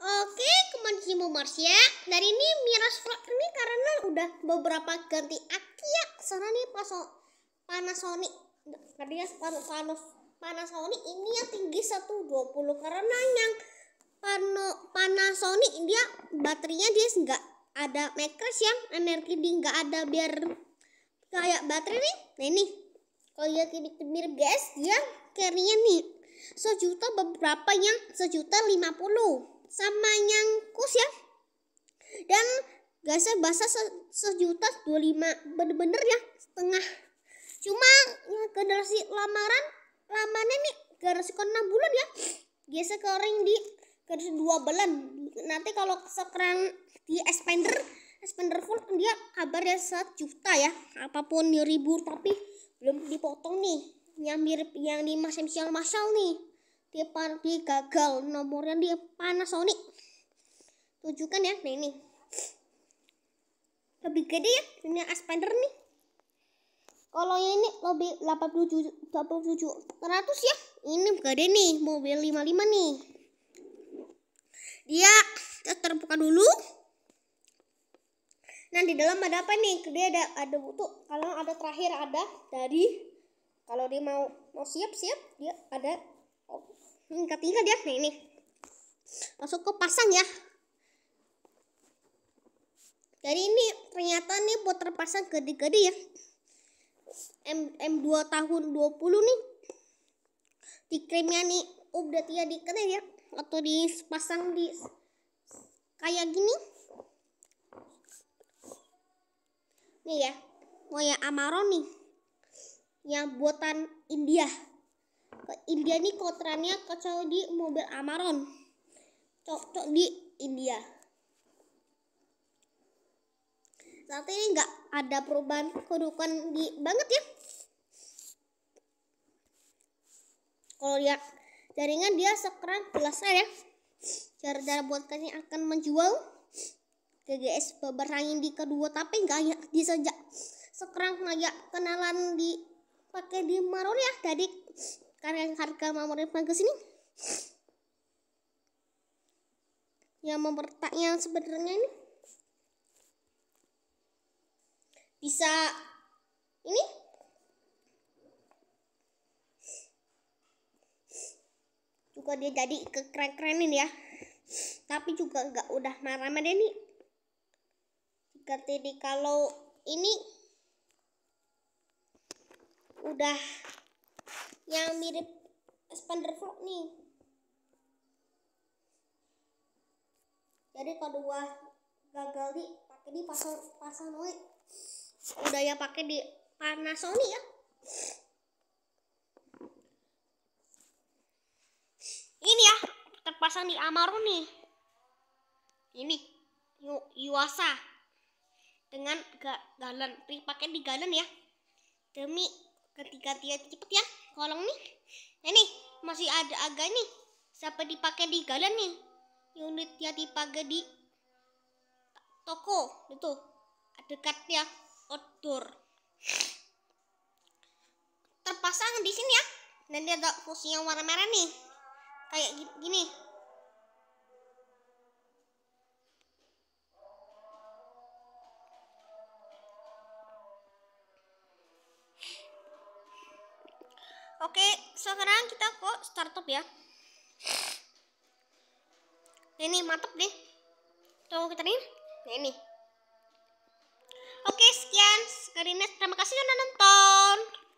Oke, Mars ya Dari ini miras vlog ini karena udah beberapa ganti Akia. Ya. karena nih paso, Panasonic. Tadinya Panasonic. Panasonic ini yang tinggi 120 karena yang Pano, Panasonic dia baterainya dia enggak ada makers yang energi dia nggak ada biar kayak baterai nih. Nah ini kalau dia mirip guys dia carrier nih sejuta beberapa yang sejuta lima puluh sama yang kus ya dan gasnya basah se sejuta dua lima bener-bener ya setengah cuma ya, generasi lamaran lamannya nih generasi ke enam bulan ya biasa kering di generasi dua bulan nanti kalau sekarang di expander expander full dia kabarnya satu juta ya apapun ribu tapi belum dipotong nih yang mirip yang di masal masal nih dia dia gagal nomornya dia Panasonic tunjukkan ya nih nih lebih gede ya ini Aspender nih kalau ini lebih 87 87 100 ya ini gede nih mobil 55 nih dia kita terbuka dulu nah di dalam ada apa nih dia ada ada butuh kalau ada terakhir ada dari kalau dia mau mau siap siap dia ada ini tingkat dia ya. nih ini langsung ke pasang ya jadi ini ternyata nih buat terpasang gede-gede ya M M2 tahun 20 nih di krimnya nih udah ya dia kene ya atau pasang di kayak gini nih ya moya Amaroni amaroni yang buatan India India nih kotorannya kecuali di mobil Amaron cocok di India Tapi ini nggak ada perubahan kedudukan di banget ya kalau lihat jaringan dia sekarang selesai ya cara-cara buat kalian akan menjual GGS berangin di kedua tapi nggak ya di sejak sekarang ngajak ya kenalan di pakai di Maron ya tadi karena harga mamori bagus ini yang yang sebenarnya ini bisa ini juga dia jadi kekeren-kerenin ya tapi juga nggak udah marah-marah ini nih jika kalau ini udah yang mirip frog nih jadi kedua gagal di pakai di pasang pasang Panasonic udah ya pakai di Panasonic ya ini ya terpasang di Amaru nih ini Yuasa dengan ga galan pakai di galan ya demi ketika dia cepet ya kolong nih nah nih masih ada agak nih Siapa dipakai di galan nih unit yang dipakai di toko itu dekatnya outdoor terpasang di sini ya dan nah, dia ada yang warna merah nih kayak gini Oke, sekarang kita ke startup ya. Ini mantep deh. Tunggu kita nih. Nah, ini. Oke, sekian. Sekarang terima kasih sudah nonton.